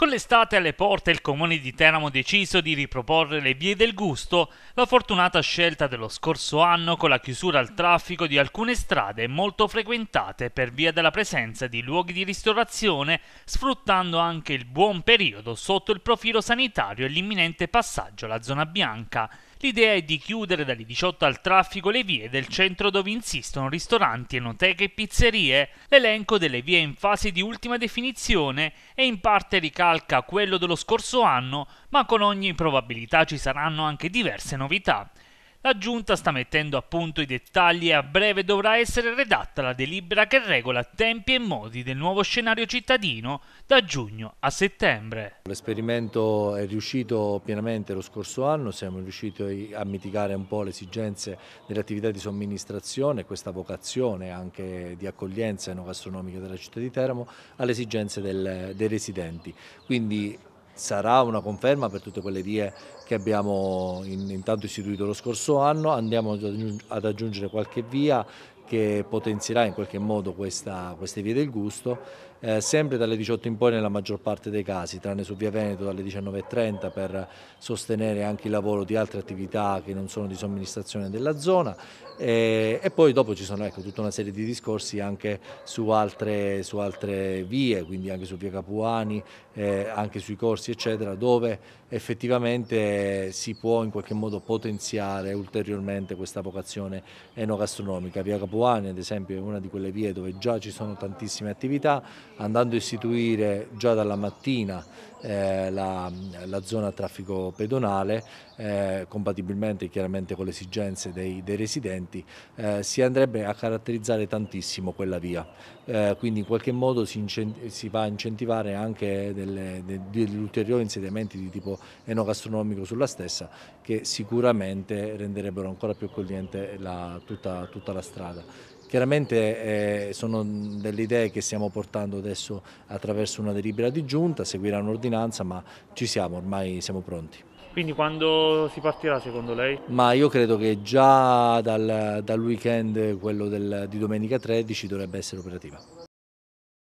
Con l'estate alle porte il comune di Teramo ha deciso di riproporre le vie del gusto, la fortunata scelta dello scorso anno con la chiusura al traffico di alcune strade molto frequentate per via della presenza di luoghi di ristorazione, sfruttando anche il buon periodo sotto il profilo sanitario e l'imminente passaggio alla zona bianca. L'idea è di chiudere dalle 18 al traffico le vie del centro dove insistono ristoranti, enoteche e pizzerie. L'elenco delle vie in fase di ultima definizione e in parte ricalca quello dello scorso anno, ma con ogni probabilità ci saranno anche diverse novità. La Giunta sta mettendo a punto i dettagli e a breve dovrà essere redatta la delibera che regola tempi e modi del nuovo scenario cittadino da giugno a settembre. L'esperimento è riuscito pienamente lo scorso anno, siamo riusciti a mitigare un po' le esigenze delle attività di somministrazione, questa vocazione anche di accoglienza enogastronomica della città di Teramo, alle esigenze del, dei residenti. Quindi sarà una conferma per tutte quelle vie che abbiamo intanto istituito lo scorso anno, andiamo ad aggiungere qualche via che potenzierà in qualche modo questa, queste vie del gusto eh, sempre dalle 18 in poi nella maggior parte dei casi, tranne su Via Veneto dalle 19.30 per sostenere anche il lavoro di altre attività che non sono di somministrazione della zona e, eh, e poi dopo ci sono ecco, tutta una serie di discorsi anche su altre, su altre vie, quindi anche su Via Capuani, eh, anche sui corsi eccetera, dove effettivamente si può in qualche modo potenziare ulteriormente questa vocazione enogastronomica. Via Capuani ad esempio è una di quelle vie dove già ci sono tantissime attività, andando a istituire già dalla mattina eh, la, la, zona traffico pedonale, eh, compatibilmente chiaramente con le esigenze dei, dei residenti, eh, si andrebbe a caratterizzare tantissimo quella via. Eh, quindi in qualche modo si, si va a incentivare anche delle, de, degli ulteriori insediamenti di tipo enogastronomico sulla stessa che sicuramente renderebbero ancora più accogliente la, tutta, tutta la strada. Chiaramente eh, sono delle idee che stiamo portando adesso attraverso una delibera di giunta, seguirà un'ordinanza, ma ci siamo, ormai siamo pronti. Quindi quando si partirà secondo lei? Ma io credo che già dal, dal weekend, quello del, di domenica 13, dovrebbe essere operativa.